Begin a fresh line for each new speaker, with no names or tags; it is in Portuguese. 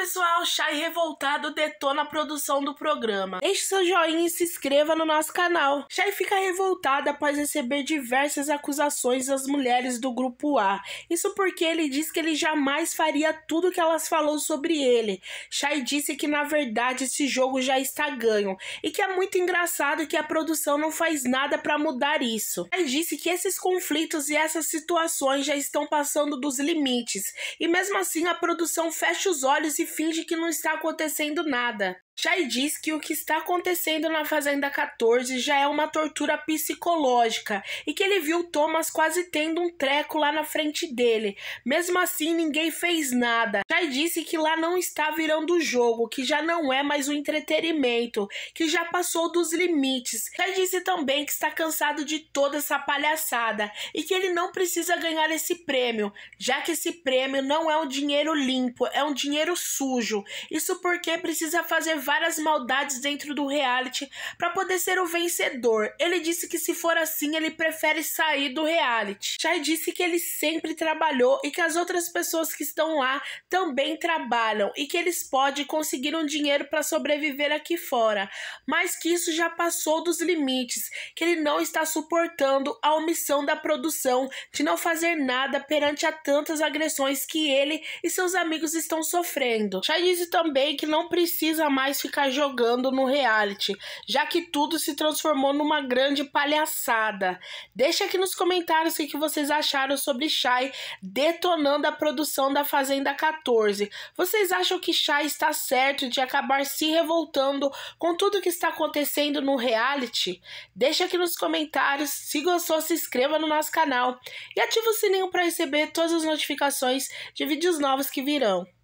pessoal, Chay Revoltado detona a produção do programa. Deixe seu joinha e se inscreva no nosso canal. Chay fica revoltada após receber diversas acusações das mulheres do grupo A. Isso porque ele diz que ele jamais faria tudo que elas falou sobre ele. Chay disse que na verdade esse jogo já está ganho e que é muito engraçado que a produção não faz nada para mudar isso. Chay disse que esses conflitos e essas situações já estão passando dos limites e mesmo assim a produção fecha os olhos e finge que não está acontecendo nada. Jai diz que o que está acontecendo na Fazenda 14 já é uma tortura psicológica e que ele viu Thomas quase tendo um treco lá na frente dele. Mesmo assim, ninguém fez nada. Jai disse que lá não está virando o jogo, que já não é mais um entretenimento, que já passou dos limites. Jai disse também que está cansado de toda essa palhaçada e que ele não precisa ganhar esse prêmio, já que esse prêmio não é um dinheiro limpo, é um dinheiro sujo. Isso porque precisa fazer várias maldades dentro do reality para poder ser o vencedor. Ele disse que se for assim, ele prefere sair do reality. Shai disse que ele sempre trabalhou e que as outras pessoas que estão lá também trabalham e que eles podem conseguir um dinheiro para sobreviver aqui fora, mas que isso já passou dos limites, que ele não está suportando a omissão da produção de não fazer nada perante a tantas agressões que ele e seus amigos estão sofrendo. Shai disse também que não precisa mais mais ficar jogando no reality, já que tudo se transformou numa grande palhaçada. Deixa aqui nos comentários o que vocês acharam sobre Shai detonando a produção da Fazenda 14. Vocês acham que Shai está certo de acabar se revoltando com tudo que está acontecendo no reality? Deixa aqui nos comentários. Se gostou, se inscreva no nosso canal e ative o sininho para receber todas as notificações de vídeos novos que virão.